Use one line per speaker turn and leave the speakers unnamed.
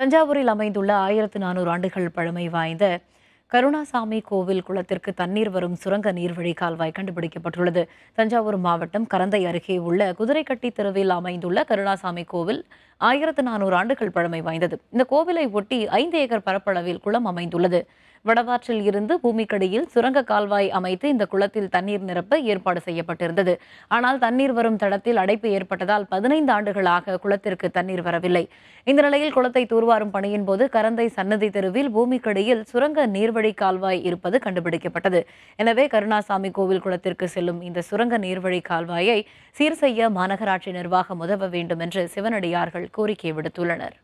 தஞ்சாவூரில் அமைந்துள்ள ஆயிரத்து நானூறு ஆண்டுகள் பழமை வாய்ந்த கருணாசாமி கோவில் குளத்திற்கு தண்ணீர் வரும் சுரங்க நீர்வழி கால்வாய் கண்டுபிடிக்கப்பட்டுள்ளது தஞ்சாவூர் மாவட்டம் கரந்தை அருகே உள்ள குதிரைக்கட்டி தெருவில் அமைந்துள்ள கருணாசாமி கோவில் ஆயிரத்து நானூறு ஆண்டுகள் பழமை வாய்ந்தது இந்த கோவிலை ஒட்டி ஐந்து ஏக்கர் பரப்பளவில் குளம் அமைந்துள்ளது வடவாற்றில் இருந்து பூமிக்கடியில் சுரங்க கால்வாய் அமைத்து இந்த குளத்தில் தண்ணீர் நிரப்ப ஏற்பாடு செய்யப்பட்டிருந்தது ஆனால் தண்ணீர் வரும் தடத்தில் அடைப்பு ஏற்பட்டதால் பதினைந்து ஆண்டுகளாக குளத்திற்கு தண்ணீர் வரவில்லை இந்த நிலையில் குளத்தை தூர்வாரும் பணியின் போது கரந்தை சன்னதி தெருவில் பூமிக்கடியில் சுரங்க நீர்வழி கால்வாய் இருப்பது கண்டுபிடிக்கப்பட்டது எனவே கருணாசாமி கோவில் குளத்திற்கு செல்லும் இந்த சுரங்க நீர்வழி கால்வாயை சீர் செய்ய மாநகராட்சி நிர்வாகம் உதவ வேண்டும் என்று சிவனடியார்கள் கோரிக்கை விடுத்துள்ளனர்